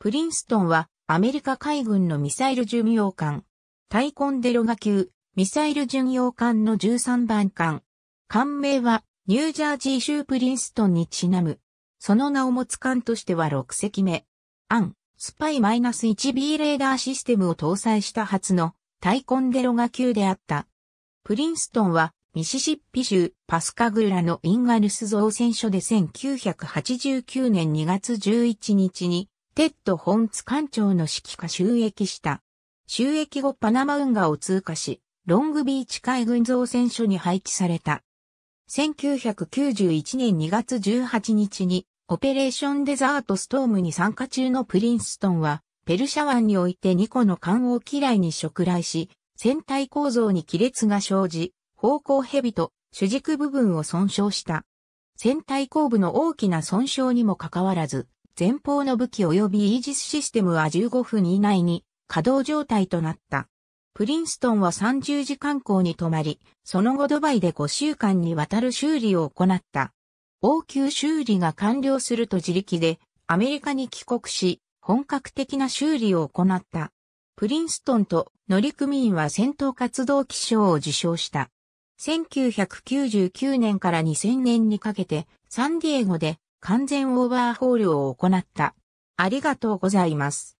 プリンストンはアメリカ海軍のミサイル巡洋艦、タイコンデロガ級ミサイル巡洋艦の13番艦。艦名はニュージャージー州プリンストンにちなむ。その名を持つ艦としては6隻目。アン、スパイ -1B レーダーシステムを搭載した初のタイコンデロガ級であった。プリンストンはミシシッピ州パスカグラのインガルス造船所で1989年2月11日にテッド・ホンツ艦長の指揮下収益した。収益後パナマ運河を通過し、ロングビーチ海軍造船所に配置された。1991年2月18日に、オペレーションデザートストームに参加中のプリンストンは、ペルシャ湾において2個の艦を機雷に触来し、船体構造に亀裂が生じ、方向蛇と主軸部分を損傷した。船体後部の大きな損傷にもかかわらず、前方の武器及びイージスシステムは15分以内に稼働状態となった。プリンストンは30時間港に泊まり、その後ドバイで5週間にわたる修理を行った。応急修理が完了すると自力でアメリカに帰国し、本格的な修理を行った。プリンストンと乗組員は戦闘活動機賞を受賞した。1999年から2000年にかけてサンディエゴで完全オーバーホールを行った。ありがとうございます。